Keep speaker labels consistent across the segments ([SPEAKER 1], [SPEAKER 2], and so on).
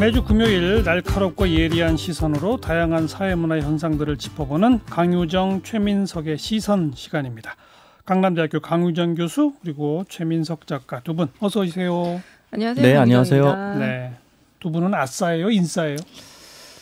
[SPEAKER 1] 매주 금요일 날카롭고 예리한 시선으로 다양한 사회문화 현상들을 짚어보는 강유정 최민석의 시선 시간입니다. 강남대학교 강유정 교수 그리고 최민석 작가 두 분 어서 오세요. 안녕하세요. 네, 안녕하세요. 네. 두 분은 아싸예요, 인싸예요?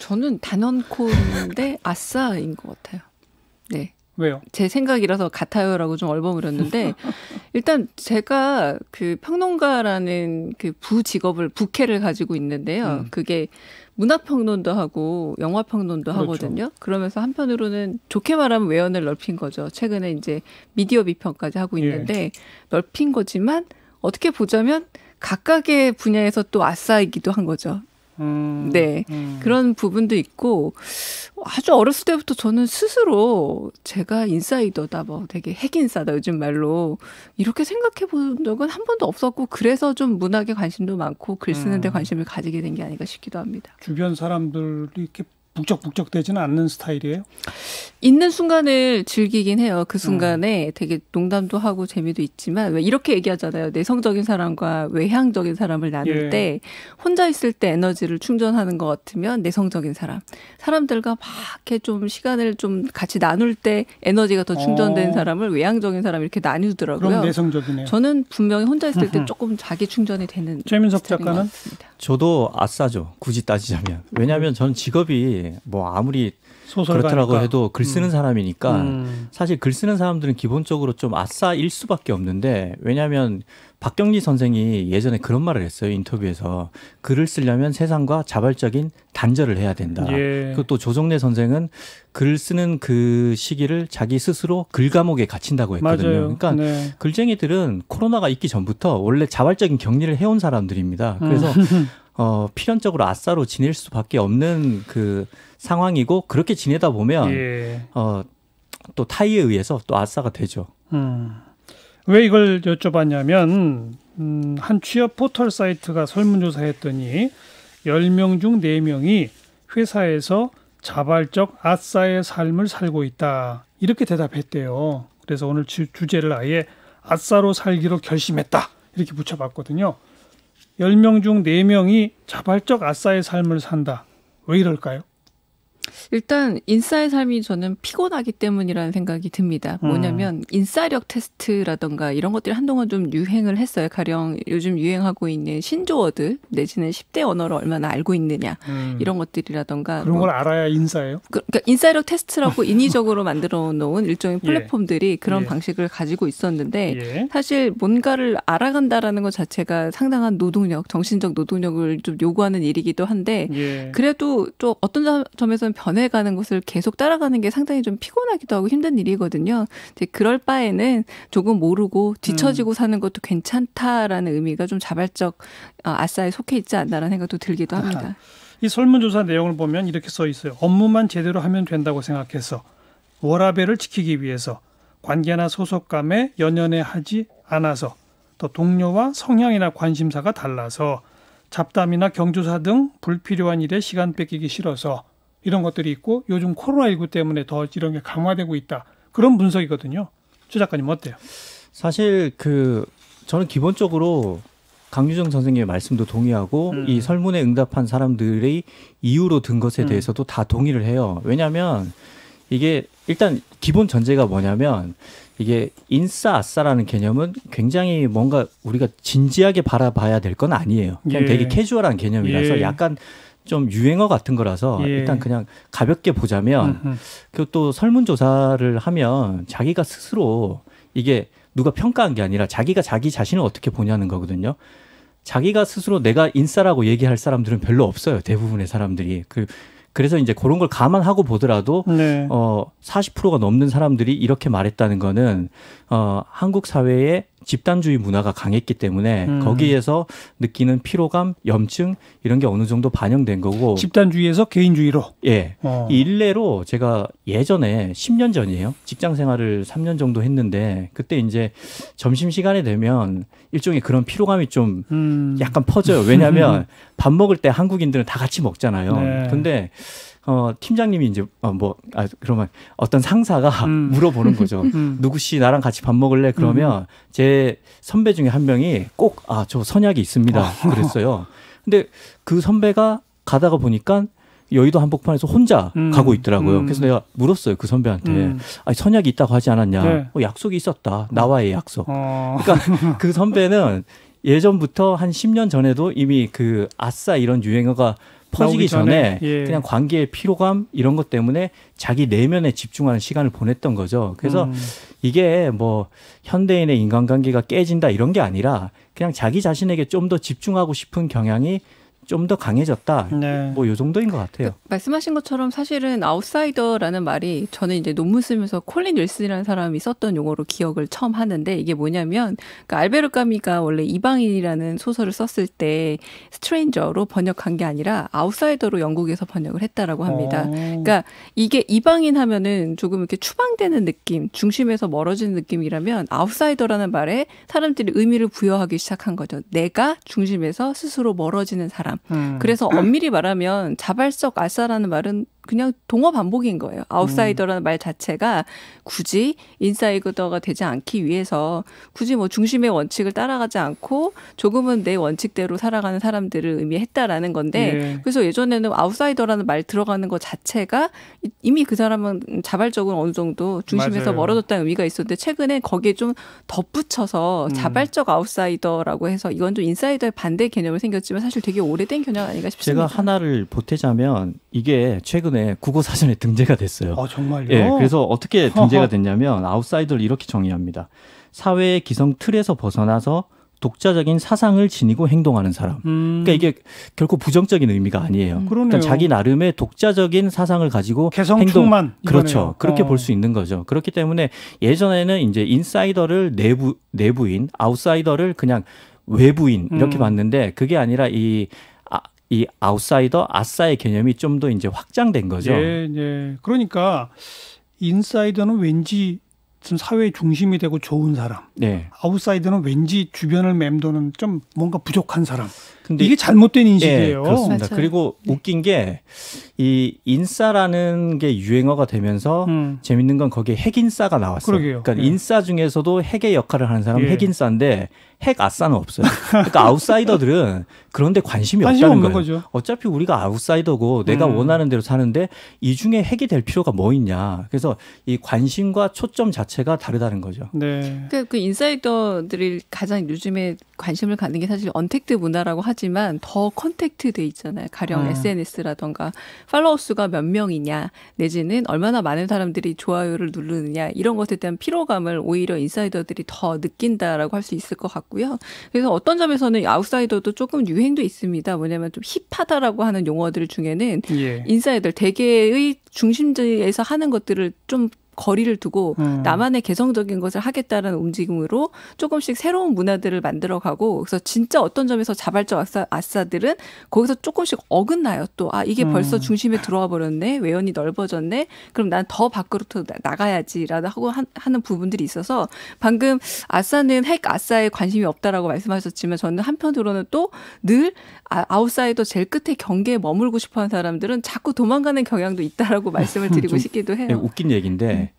[SPEAKER 2] 저는 단언코인데 아싸인 것 같아요. 네. 왜요? 제 생각이라서 같아요라고 좀 얼버무렸는데 일단 제가 그 평론가라는 그 부직업을 부캐를 가지고 있는데요. 음. 그게 문화평론도 하고 영화평론도 그렇죠. 하거든요. 그러면서 한편으로는 좋게 말하면 외연을 넓힌 거죠. 최근에 이제 미디어 비평까지 하고 예. 있는데 예. 넓힌 거지만 어떻게 보자면 각각의 분야에서 또 아싸이기도 한 거죠. 음, 네. 음. 그런 부분도 있고, 아주 어렸을 때부터 저는 스스로 제가 인사이더다, 뭐 되게 핵인싸다, 요즘 말로. 이렇게 생각해 본 적은 한 번도 없었고, 그래서 좀 문학에 관심도 많고, 글 쓰는데 음. 관심을 가지게 된 게 아닌가 싶기도 합니다.
[SPEAKER 1] 주변 사람들이 이렇게 북적북적 되지는 않는 스타일이에요?
[SPEAKER 2] 있는 순간을 즐기긴 해요. 그 음. 순간에 음. 되게 농담도 하고 재미도 있지만 왜 이렇게 얘기하잖아요. 내성적인 사람과 외향적인 사람을 나눌 예. 때 혼자 있을 때 에너지를 충전하는 것 같으면 내성적인 사람, 사람들과 막 이렇게 좀 시간을 좀 같이 나눌 때 에너지가 더 충전된 어. 사람을 외향적인 사람 이렇게 나누더라고요. 그럼 내성적이네요. 저는 분명히 혼자 있을 때 조금 자기 충전이 되는 최민석 작가는
[SPEAKER 3] 저도 아싸죠. 굳이 따지자면 왜냐하면 저는 직업이 뭐 아무리 소설가니까. 그렇다고 해도 글 쓰는 음. 사람이니까 음. 사실 글 쓰는 사람들은 기본적으로 좀 아싸일 수밖에 없는데 왜냐하면 박경리 선생이 예전에 그런 말을 했어요 인터뷰에서 글을 쓰려면 세상과 자발적인 단절을 해야 된다. 예. 그또 조정래 선생은 글을 쓰는 그 시기를 자기 스스로 글 감옥에 갇힌다고 했거든요. 맞아요. 그러니까 네. 글쟁이들은 코로나가 있기 전부터 원래 자발적인 격리를 해온 사람들입니다. 그래서 음. 어, 필연적으로 아싸로 지낼 수밖에 없는 그 상황이고 그렇게 지내다 보면 예. 어, 또 타이에 의해서 또 아싸가 되죠.
[SPEAKER 1] 음. 왜 이걸 여쭤봤냐면 음, 한 취업 포털 사이트가 설문조사했더니 1 0명중4명이 회사에서 자발적 아싸의 삶을 살고 있다. 이렇게 대답했대요. 그래서 오늘 주, 제를 아예 아싸로 살기로 결심했다. 이렇게 붙여봤거든요. 1 0명중4명이 자발적 아싸의 삶을 산다. 왜 이럴까요?
[SPEAKER 2] 일단 인싸의 삶이 저는 피곤하기 때문이라는 생각이 듭니다. 음. 뭐냐면 인싸력 테스트라던가 이런 것들이 한동안 좀 유행을 했어요. 가령 요즘 유행하고 있는 신조어들 내지는 10대 언어를 얼마나 알고 있느냐 음. 이런 것들이라던가 그런 뭐걸
[SPEAKER 1] 알아야 인싸예요.
[SPEAKER 2] 그, 러니까 인싸력 테스트라고 인위적으로 만들어 놓은 일종의 예. 플랫폼들이 예. 그런 예. 방식을 가지고 있었는데 예. 사실 뭔가를 알아간다라는 것 자체가 상당한 노동력, 정신적 노동력을 좀 요구하는 일이기도 한데 예. 그래도 또 어떤 점에서는 변 전해 가는 것을 계속 따라가는 게 상당히 좀 피곤하기도 하고 힘든 일이거든요. 이제 그럴 바에는 조금 모르고 뒤처지고 음. 사는 것도 괜찮다라는 의미가 좀 자발적 어, 아싸에 속해 있지 않나라는 생각도 들기도 합니다.
[SPEAKER 1] 이 설문조사 내용을 보면 이렇게 써 있어요. 업무만 제대로 하면 된다고 생각해서 워라밸을 지키기 위해서 관계나 소속감에 연연해 하지 않아서 또 동료와 성향이나 관심사가 달라서 잡담이나 경조사 등 불필요한 일에 시간 뺏기기 싫어서 이런 것들이 있고 요즘 코로나19 때문에 더 이런 게 강화되고 있다. 그런 분석이거든요. 조 작가님 어때요?
[SPEAKER 3] 사실 그 저는 기본적으로 강유정 선생님의 말씀도 동의하고 음. 이 설문에 응답한 사람들의 이유로 든 것에 음. 대해서도 다 동의를 해요. 왜냐하면 이게 일단 기본 전제가 뭐냐면 이게 인싸아싸라는 개념은 굉장히 뭔가 우리가 진지하게 바라봐야 될 건 아니에요. 그냥 예. 되게 캐주얼한 개념이라서 예. 약간 좀 유행어 같은 거라서 예. 일단 그냥 가볍게 보자면 그또 설문조사를 하면 자기가 스스로 이게 누가 평가한 게 아니라 자기가 자기 자신을 어떻게 보냐는 거거든요. 자기가 스스로 내가 인싸라고 얘기할 사람들은 별로 없어요. 대부분의 사람들이 그 그래서 이제 그런 걸 감안하고 보더라도 네. 어 40%가 넘는 사람들이 이렇게 말했다는 거는 어 한국 사회에 집단주의 문화가 강했기 때문에 음. 거기에서 느끼는 피로감, 염증 이런 게 어느 정도 반영된 거고 집단주의에서 개인주의로 예 어. 일례로 제가 예전에 10년 전이에요 직장 생활을 3년 정도 했는데 그때 이제 점심 시간에 되면 일종의 그런 피로감이 좀 음. 약간 퍼져요 왜냐하면 밥 먹을 때 한국인들은 다 같이 먹잖아요 네. 근데 어, 팀장님이 이제 어, 뭐 아, 그러면 어떤 상사가 음. 물어보는 거죠. 음. 누구 씨 나랑 같이 밥 먹을래? 그러면 음. 제 선배 중에 한 명이 꼭 아 저 선약이 있습니다. 어. 그랬어요. 근데 그 선배가 가다가 보니까 여의도 한복판에서 혼자 음. 가고 있더라고요. 음. 그래서 내가 물었어요 그 선배한테 아 선약이 있다고 하지 않았냐? 네. 어, 약속이 있었다. 나와의 약속. 어. 그러니까 그 선배는 예전부터 한 10년 전에도 이미 그 아싸 이런 유행어가 퍼지기 전에, 전에 예. 그냥 관계의 피로감 이런 것 때문에 자기 내면에 집중하는 시간을 보냈던 거죠. 그래서 음. 이게 뭐 현대인의 인간관계가 깨진다 이런 게 아니라 그냥 자기 자신에게 좀 더 집중하고 싶은 경향이 좀더 강해졌다. 네. 뭐요 정도인 것 같아요. 그,
[SPEAKER 2] 말씀하신 것처럼 사실은 아웃사이더라는 말이 저는 이제 논문 쓰면서 콜린 윌슨이라는 사람이 썼던 용어로 기억을 처음 하는데 이게 뭐냐면 그러니까 알베르 까미가 원래 이방인이라는 소설을 썼을 때 스트레인저로 번역한 게 아니라 아웃사이더로 영국에서 번역을 했다라고 합니다. 오. 어. 그러니까 이게 이방인 하면은 조금 이렇게 추방되는 느낌, 중심에서 멀어지는 느낌이라면 아웃사이더라는 말에 사람들이 의미를 부여하기 시작한 거죠. 내가 중심에서 스스로 멀어지는 사람. 음. 그래서 엄밀히 말하면 자발적 아싸라는 말은 그냥 동어 반복인 거예요. 아웃사이더라는 음. 말 자체가 굳이 인사이더가 되지 않기 위해서 굳이 뭐 중심의 원칙을 따라가지 않고 조금은 내 원칙대로 살아가는 사람들을 의미했다라는 건데 네. 그래서 예전에는 아웃사이더라는 말 들어가는 것 자체가 이미 그 사람은 자발적으로 어느 정도 중심에서 맞아요. 멀어졌다는 의미가 있었는데 최근에 거기에 좀 덧붙여서 음. 자발적 아웃사이더라고 해서 이건 좀 인사이더의 반대 개념을 생겼지만 사실 되게 오래된 견해 아닌가 싶습니다. 제가
[SPEAKER 3] 하나를 보태자면 이게 최근에 처음에 국어 사전에 등재가 됐어요. 아, 정말요? 예, 그래서 어떻게 등재가 됐냐면 아웃사이더를 이렇게 정의합니다. 사회의 기성 틀에서 벗어나서 독자적인 사상을 지니고 행동하는 사람. 음. 그러니까 이게 결코 부정적인 의미가 아니에요. 음, 그러니까 자기 나름의 독자적인 사상을 가지고 개성 행동. 충만 그렇죠. 이번에요. 그렇게 어. 볼수 있는 거죠. 그렇기 때문에 예전에는 이제 인사이더를 내부 내부인, 아웃사이더를 그냥 외부인 이렇게 음. 봤는데 그게 아니라 이이 아웃사이더 아싸의 개념이 좀 더 이제 확장된 거죠. 예,
[SPEAKER 1] 예. 그러니까 인사이더는 왠지 좀 사회의 중심이 되고 좋은 사람. 네. 아웃사이더는 왠지 주변을 맴도는 좀 뭔가 부족한 사람. 근데 이게 잘못된 예, 인식이에요. 예, 그렇습니다. 맞아요.
[SPEAKER 3] 그리고 네. 웃긴 게 이 인싸라는 게 유행어가 되면서 음. 재밌는 건 거기에 핵인싸가 나왔어요. 그러게요. 그러니까 예. 인싸 중에서도 핵의 역할을 하는 사람은 예. 핵인싸인데 핵 아싸는 없어요. 그러니까 아웃사이더들은 그런데 관심이, 관심이 없다는 거예요. 거죠. 어차피 우리가 아웃사이더고 내가 음. 원하는 대로 사는데 이 중에 핵이 될 필요가 뭐 있냐. 그래서 이 관심과 초점 자체가 다르다는 거죠.
[SPEAKER 1] 네.
[SPEAKER 2] 그러니까 그 인사이더들이 가장 요즘에 관심을 갖는 게 사실 언택트 문화라고 하죠. 하지만 더 컨택트 돼 있잖아요. 가령 네. SNS라던가 팔로워 수가 몇 명이냐 내지는 얼마나 많은 사람들이 좋아요를 누르느냐 이런 것에 대한 피로감을 오히려 인사이더들이 더 느낀다라고 할 수 있을 것 같고요. 그래서 어떤 점에서는 아웃사이더도 조금 유행도 있습니다. 뭐냐면 좀 힙하다라고 하는 용어들 중에는 예. 인사이더 대개의 중심지에서 하는 것들을 좀 거리를 두고 음. 나만의 개성적인 것을 하겠다는 움직임으로 조금씩 새로운 문화들을 만들어가고 그래서 진짜 어떤 점에서 자발적 아싸, 들은 거기서 조금씩 어긋나요 또 아 이게 음. 벌써 중심에 들어와 버렸네 외연이 넓어졌네 그럼 난 더 밖으로 나가야지라고 하고 한, 하는 부분들이 있어서 방금 아싸는 핵 아싸에 관심이 없다라고 말씀하셨지만 저는 한편으로는 또 늘 아, 아웃사이더 제일 끝에 경계에 머물고 싶어하는 사람들은 자꾸 도망가는 경향도 있다라고 말씀을 드리고 싶기도 해요. 예,
[SPEAKER 3] 웃긴 얘기인데 음. 때문에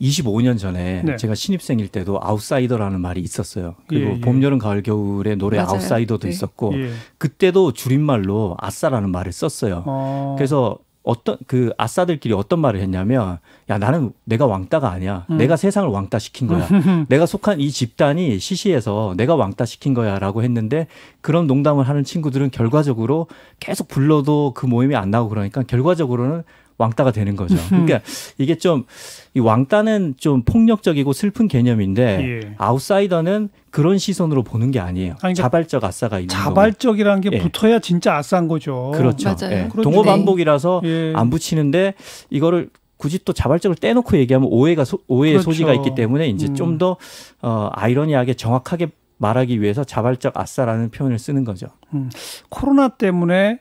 [SPEAKER 3] 25년 전에 네. 제가 신입생일 때도 아웃사이더라는 말이 있었어요. 그리고 예, 예. 봄, 여름, 가을, 겨울에 노래 맞아요. 아웃사이더도 네. 있었고 예. 그때도 줄임말로 아싸라는 말을 썼어요. 어... 그래서 어떤 그 아싸들끼리 어떤 말을 했냐면 야 나는 내가 왕따가 아니야. 음. 내가 세상을 왕따 시킨 거야. 음. 내가 속한 이 집단이 시시해서 내가 왕따 시킨 거야라고 했는데 그런 농담을 하는 친구들은 결과적으로 계속 불러도 그 모임이 안 나고 그러니까 결과적으로는 왕따가 되는 거죠. 그러니까 이게 좀 이 왕따는 좀 폭력적이고 슬픈 개념인데 예. 아웃사이더는 그런 시선으로 보는 게 아니에요. 아니, 그러니까 자발적 아싸가 있는 자발적이라는 게 예.
[SPEAKER 1] 붙어야 진짜 아싸인 거죠.
[SPEAKER 3] 그렇죠. 예. 그렇죠. 동호 네. 반복이라서 예. 안 붙이는데 이거를 굳이 또 자발적으로 떼놓고 얘기하면 오해가 소, 오해의 그렇죠. 소지가 있기 때문에 이제 음. 좀더 어, 아이러니하게 정확하게 말하기 위해서 자발적 아싸라는 표현을 쓰는 거죠.
[SPEAKER 1] 음. 코로나 때문에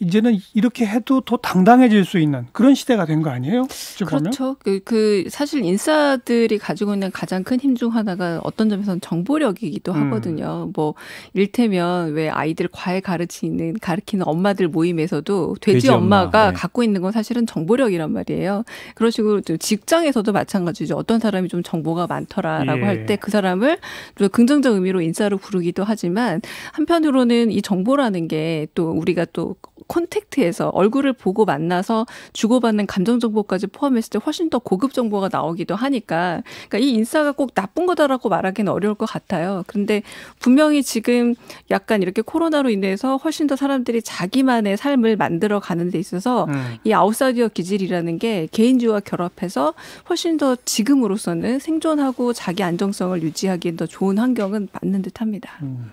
[SPEAKER 1] 이제는 이렇게 해도 더 당당해질 수 있는 그런 시대가 된 거 아니에요? 그렇죠.
[SPEAKER 2] 그, 그, 사실 인사들이 가지고 있는 가장 큰 힘 중 하나가 어떤 점에서는 정보력이기도 음. 하거든요. 음. 뭐 일테면 왜 아이들 과외 가르치는 가르치는 엄마들 모임에서도 돼지, 돼지 엄마가 엄마. 네. 갖고 있는 건 사실은 정보력이란 말이에요. 그런 식으로 직장에서도 마찬가지죠. 어떤 사람이 좀 정보가 많더라라고 예. 할때 그 사람을 좀 긍정적 의미로 인사로 부르기도 하지만 한편으로는 이 정보라는 게 또 우리가 또 콘택트에서 얼굴을 보고 만나서 주고받는 감정 정보까지 포함했을 때 훨씬 더 고급 정보가 나오기도 하니까 그러니까 이 인싸가 꼭 나쁜 거다라고 말하기는 어려울 것 같아요. 그런데 분명히 지금 약간 이렇게 코로나로 인해서 훨씬 더 사람들이 자기만의 삶을 만들어 가는 데 있어서 음. 이 아웃사이더 기질이라는 게 개인주의와 결합해서 훨씬 더 지금으로서는 생존하고 자기 안정성을 유지하기엔 더 좋은 환경은 맞는 듯합니다. 음.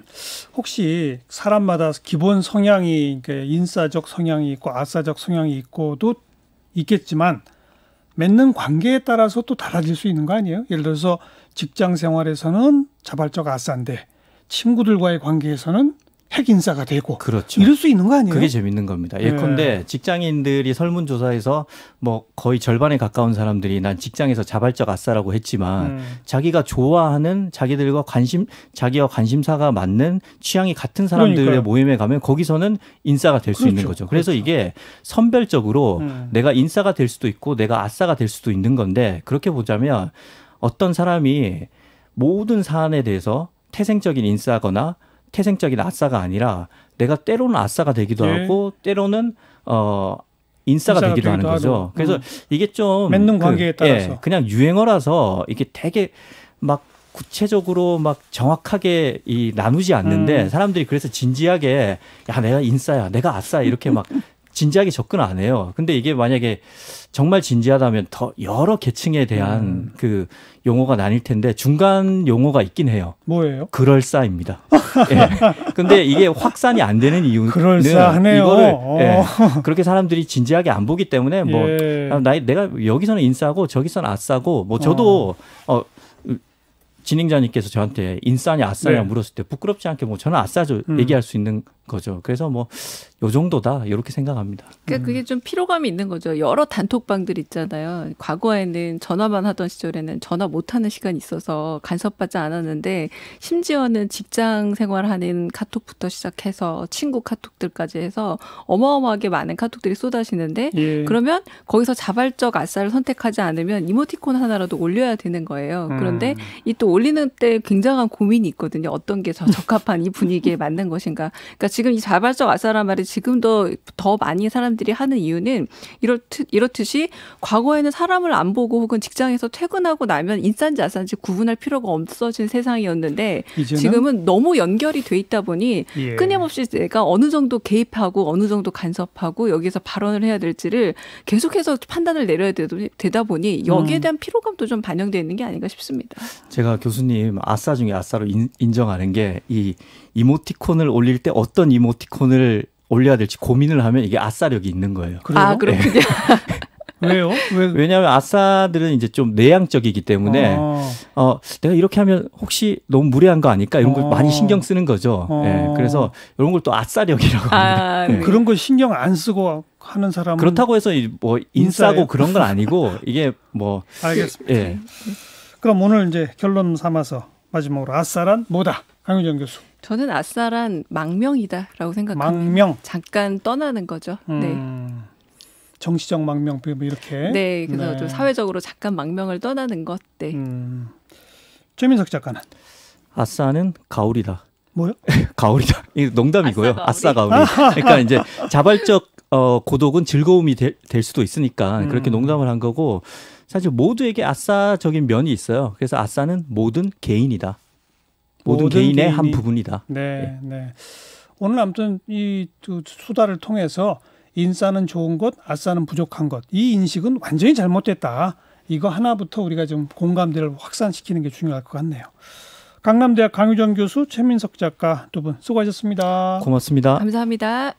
[SPEAKER 1] 혹시 사람마다 기본 성향이 인싸 아싸적 성향이 있고 아싸적 성향이 있고도 있겠지만 맺는 관계에 따라서 또 달라질 수 있는 거 아니에요? 예를 들어서 직장 생활에서는 자발적 아싸인데 친구들과의 관계에서는 핵 인사가 되고 그렇죠. 이럴 수 있는 거 아니에요? 그게 재밌는
[SPEAKER 3] 겁니다. 예컨대 네. 직장인들이 설문조사에서 뭐 거의 절반에 가까운 사람들이 난 직장에서 자발적 아싸라고 했지만 음. 자기가 좋아하는 자기들과 관심 자기와 관심사가 맞는 취향이 같은 사람들의 그러니까요. 모임에 가면 거기서는 인싸가 될수 그렇죠. 있는 거죠. 그래서 그렇죠. 이게 선별적으로 음. 내가 인싸가 될 수도 있고 내가 아싸가 될 수도 있는 건데 그렇게 보자면 어떤 사람이 모든 사안에 대해서 태생적인 인싸거나 태생적인 아싸가 아니라 내가 때로는 아싸가 되기도 예. 하고 때로는 어 인싸가, 인싸가 되기도, 되기도 하는 거죠. 하고. 그래서 음. 이게 좀 맺는 그 관계에 그, 따라서 예, 그냥 유행어라서 이게 되게 막 구체적으로 막 정확하게 이 나누지 않는데 음. 사람들이 그래서 진지하게 야 내가 인싸야 내가 아싸 이렇게 막 진지하게 접근 안 해요. 근데 이게 만약에 정말 진지하다면 더 여러 계층에 대한 음. 그 용어가 나뉠 텐데 중간 용어가 있긴 해요. 뭐예요? 그럴싸입니다. 예. 근데 이게 확산이 안 되는 이유는 그럴싸하네요. 이거를 어. 예. 그렇게 사람들이 진지하게 안 보기 때문에 뭐 예. 아, 나, 내가 여기서는 인싸고 저기서는 아싸고 뭐 저도 어, 어 진행자님께서 저한테 인싸냐 아싸냐 네. 물었을 때 부끄럽지 않게 뭐 저는 아싸죠 음. 얘기할 수 있는 거죠. 그래서 뭐 요 정도다 이렇게 생각합니다. 그러니까
[SPEAKER 2] 그게 음. 좀 피로감이 있는 거죠. 여러 단톡방들 있잖아요. 과거에는 전화만 하던 시절에는 전화 못 하는 시간이 있어서 간섭받지 않았는데 심지어는 직장 생활하는 카톡부터 시작해서 친구 카톡들까지 해서 어마어마하게 많은 카톡들이 쏟아지는데 예. 그러면 거기서 자발적 아싸를 선택하지 않으면 이모티콘 하나라도 올려야 되는 거예요. 음. 그런데 음. 이또 올리는 때 굉장한 고민이 있거든요. 어떤 게 적합한 이 분위기에 맞는 것인가. 그러니까 지금 이 자발적 아사란 말이 지금도 더 많이 사람들이 하는 이유는 이렇듯, 이렇듯이 과거에는 사람을 안 보고 혹은 직장에서 퇴근하고 나면 인싼지 아싼지 구분할 필요가 없어진 세상이었는데 이제는? 지금은 너무 연결이 돼 있다 보니 예. 끊임없이 내가 어느 정도 개입하고 어느 정도 간섭하고 여기서 발언을 해야 될지를 계속해서 판단을 내려야 되다 보니 여기에 음. 대한 피로감도 좀 반영되어 있는 게 아닌가 싶습니다.
[SPEAKER 3] 제가 교수님 아싸 중에 아싸로 인, 인정하는 게 이 이모티콘을 올릴 때 어떤 어떤 이모티콘을 올려야 될지 고민을 하면 이게 아싸력이 있는 거예요. 그래요? 아, 그렇군요. 네. 왜요? 왜? 냐하면 아싸들은 이제 좀 내향적이기 때문에 아. 어 내가 이렇게 하면 혹시 너무 무례한 거 아닐까 이런 걸 아. 많이 신경 쓰는 거죠. 아. 네, 그래서 이런 걸 또 아싸력이라고
[SPEAKER 2] 아, 합니다. 네. 네. 그런
[SPEAKER 3] 걸 신경
[SPEAKER 1] 안 쓰고 하는 사람 그렇다고 해서
[SPEAKER 3] 뭐 인싸고 그런 건 아니고 이게 뭐
[SPEAKER 1] 알겠습니다. 예. 그럼 오늘 이제 결론 삼아서 마지막으로 아싸란 뭐다? 강유정 교수.
[SPEAKER 2] 저는 아싸란 망명이다라고 생각합니다. 망명. 잠깐 떠나는 거죠. 음.
[SPEAKER 1] 네. 정치적 망명 뭐 이렇게. 네, 그래서 네. 좀
[SPEAKER 2] 사회적으로 잠깐 망명을 떠나는 것. 네. 음. 최민석 작가는
[SPEAKER 3] 아싸는 가을이다. 뭐요? 가을이다. 이 농담이고요. 아싸 가오리. 그러니까 이제 자발적 어, 고독은 즐거움이 되, 될 수도 있으니까 음. 그렇게 농담을 한 거고 사실 모두에게 아싸적인 면이 있어요. 그래서 아싸는 모든 개인이다. 모든, 모든 개인의 개인이, 한 부분이다.
[SPEAKER 1] 네, 네. 네. 오늘 아무튼 이 수다를 통해서 인싸는 좋은 것, 아싸는 부족한 것. 이 인식은 완전히 잘못됐다. 이거 하나부터 우리가 좀 공감대를 확산시키는 게 중요할 것 같네요. 강남대학 강유정 교수, 최민석 작가 두 분 수고하셨습니다. 고맙습니다.
[SPEAKER 2] 감사합니다.